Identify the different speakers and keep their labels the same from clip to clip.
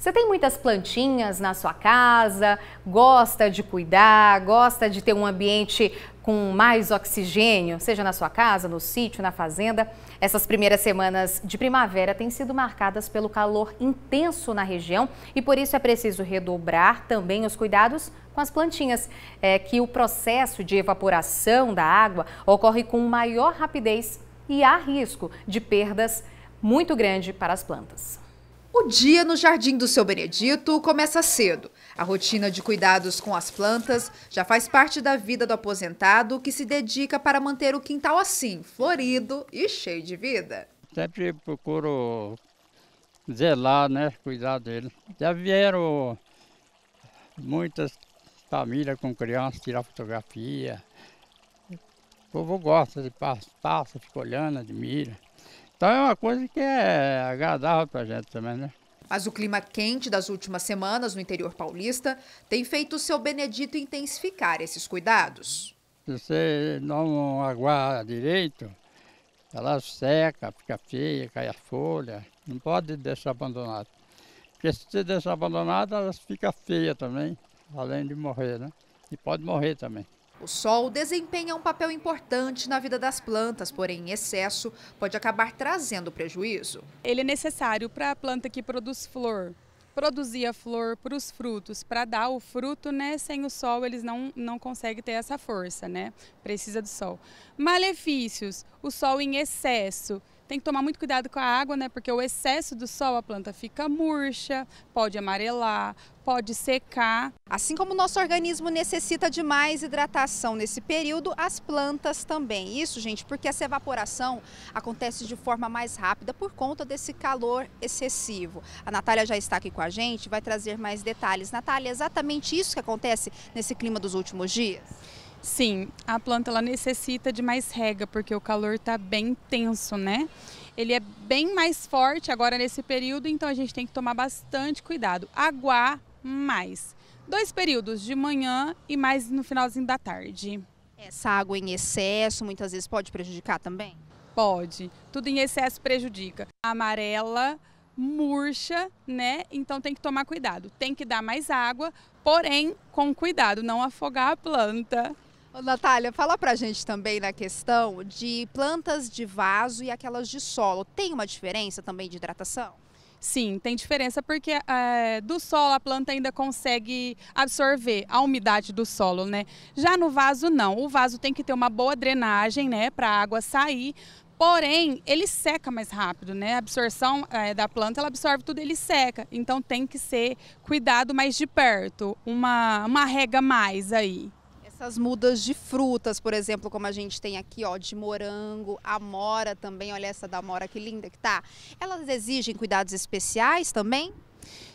Speaker 1: Você tem muitas plantinhas na sua casa, gosta de cuidar, gosta de ter um ambiente com mais oxigênio, seja na sua casa, no sítio, na fazenda. Essas primeiras semanas de primavera têm sido marcadas pelo calor intenso na região e por isso é preciso redobrar também os cuidados com as plantinhas, é, que o processo de evaporação da água ocorre com maior rapidez e há risco de perdas muito grande para as plantas. O dia no jardim do seu Benedito começa cedo. A rotina de cuidados com as plantas já faz parte da vida do aposentado que se dedica para manter o quintal assim, florido e cheio de vida.
Speaker 2: Sempre procuro zelar, né, cuidar dele. Já vieram muitas famílias com crianças tirar fotografia. O povo gosta de passa, passa fica olhando, admira. Então é uma coisa que é agradável para a gente também, né?
Speaker 1: Mas o clima quente das últimas semanas no interior paulista tem feito o seu Benedito intensificar esses
Speaker 2: cuidados. Se você não aguarda direito, ela seca, fica feia, cai a folha. Não pode deixar abandonado. Porque se você deixar abandonado, ela fica feia também, além de morrer, né? E pode morrer também.
Speaker 1: O sol desempenha um papel importante na vida das plantas, porém em excesso pode acabar trazendo prejuízo. Ele é necessário para a planta que produz flor,
Speaker 3: produzir a flor para os frutos, para dar o fruto, né? Sem o sol eles não, não conseguem ter essa força, né? Precisa do sol. Malefícios, o sol em excesso tem que tomar muito cuidado com a água, né? Porque o excesso do sol a planta fica murcha,
Speaker 1: pode amarelar, pode secar. Assim como o nosso organismo necessita de mais hidratação nesse período, as plantas também. Isso, gente, porque essa evaporação acontece de forma mais rápida por conta desse calor excessivo. A Natália já está aqui com a gente, vai trazer mais detalhes. Natália, é exatamente isso que acontece nesse clima dos últimos dias?
Speaker 3: Sim, a planta ela necessita de mais rega porque o calor está bem intenso, né? Ele é bem mais forte agora nesse período, então a gente tem que tomar bastante cuidado. Aguar mais. Dois períodos, de manhã e mais no finalzinho da tarde. Essa água em excesso muitas vezes pode prejudicar também? Pode. Tudo em excesso prejudica. Amarela, murcha, né? Então tem que tomar cuidado. Tem que dar mais água, porém com cuidado, não afogar a planta.
Speaker 1: Natália, fala pra gente também na questão de plantas de vaso e aquelas de solo. Tem uma diferença também de hidratação? Sim, tem diferença porque
Speaker 3: é, do solo a planta ainda consegue absorver a umidade do solo, né? Já no vaso não. O vaso tem que ter uma boa drenagem, né, para água sair. Porém, ele seca mais rápido, né? A absorção é, da planta, ela absorve tudo, ele seca. Então tem que ser cuidado mais de perto, uma, uma rega mais aí.
Speaker 1: Essas mudas de frutas, por exemplo, como a gente tem aqui, ó, de morango, amora também, olha essa da amora que linda que tá. Elas exigem cuidados especiais também?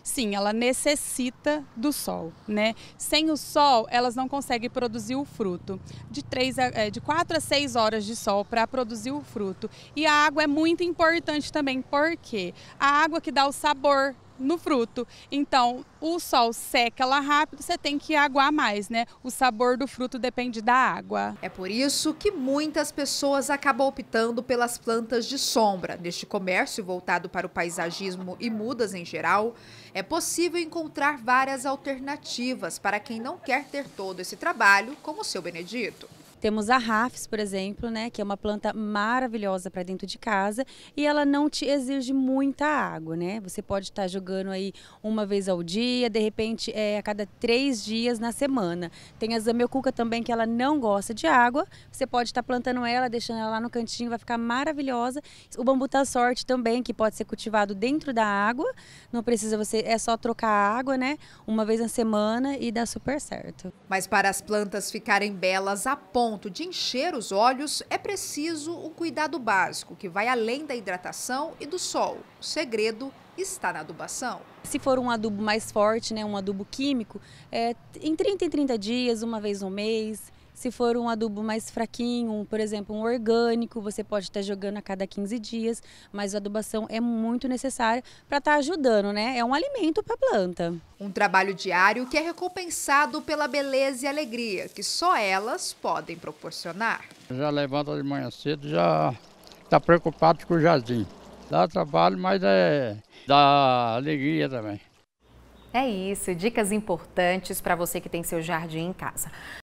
Speaker 3: Sim, ela necessita do sol, né? Sem o sol, elas não conseguem produzir o fruto. De, três a, é, de quatro a seis horas de sol para produzir o fruto. E a água é muito importante também, porque a água que dá o sabor no fruto. Então, o sol seca lá rápido, você tem que aguar mais, né? O sabor do fruto
Speaker 1: depende da água. É por isso que muitas pessoas acabam optando pelas plantas de sombra. Neste comércio voltado para o paisagismo e mudas em geral, é possível encontrar várias alternativas para quem não quer ter todo esse trabalho, como
Speaker 4: o seu Benedito. Temos a rafes, por exemplo, né, que é uma planta maravilhosa para dentro de casa e ela não te exige muita água, né? Você pode estar tá jogando aí uma vez ao dia, de repente é, a cada três dias na semana. Tem a zameucuca também que ela não gosta de água, você pode estar tá plantando ela, deixando ela lá no cantinho, vai ficar maravilhosa. O bambu da tá sorte também, que pode ser cultivado dentro da água, não precisa você, é só trocar a água, né? Uma vez na semana e dá super certo. Mas para as plantas
Speaker 1: ficarem belas, a ponta ponto de encher os olhos, é preciso um cuidado básico que
Speaker 4: vai além da hidratação e do sol. O segredo está na adubação. Se for um adubo mais forte, né, um adubo químico, é, em 30 e 30 dias, uma vez no mês, se for um adubo mais fraquinho, um, por exemplo, um orgânico, você pode estar jogando a cada 15 dias, mas a adubação é muito necessária para estar tá ajudando, né? É um alimento para a planta. Um trabalho diário que é recompensado pela beleza e alegria que só
Speaker 1: elas podem proporcionar.
Speaker 2: Já levanta de manhã cedo, já está preocupado com o jardim. Dá trabalho, mas é, dá alegria também.
Speaker 1: É isso, dicas importantes para você que tem seu jardim em casa.